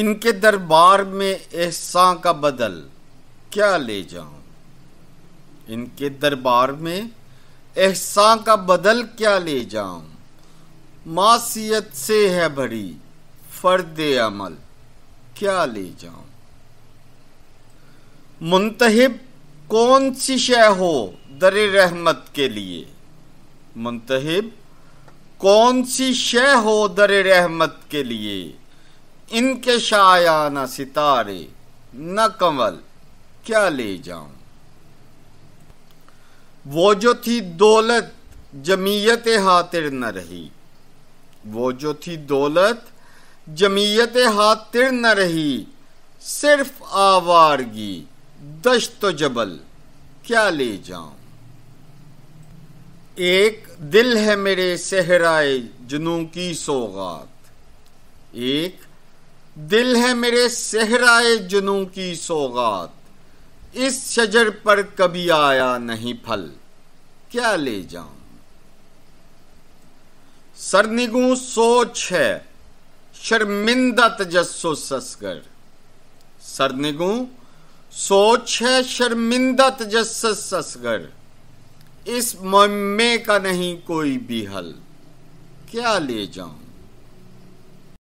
इनके दरबार में एहसा का बदल क्या ले जाऊं इनके दरबार में एहसा का बदल क्या ले जाऊं मासीत से है भरी फर्द अमल क्या ले जाऊं मुंतहब कौन सी शह हो दर रहमत के लिए मुंतहब कौन सी शह हो दर रहमत के लिए इनके शाया न सितारे न कंवल क्या ले जाऊं वो जो थी दौलत जमीयत हातिर न रही वो जो थी दौलत जमीयत हातिर न रही सिर्फ आवारगी दश्त जबल क्या ले जाऊं एक दिल है मेरे सहराए जुनू की सौगात एक दिल है मेरे सहराए जुनू की सौगात इस शजर पर कभी आया नहीं फल क्या ले जाऊं सरनिगू सोच है शर्मिंदा तजस्सो ससगर सरनिगू सोच है शर्मिंदा तजस्स ससगर इस मम्मे का नहीं कोई भी हल क्या ले जाऊं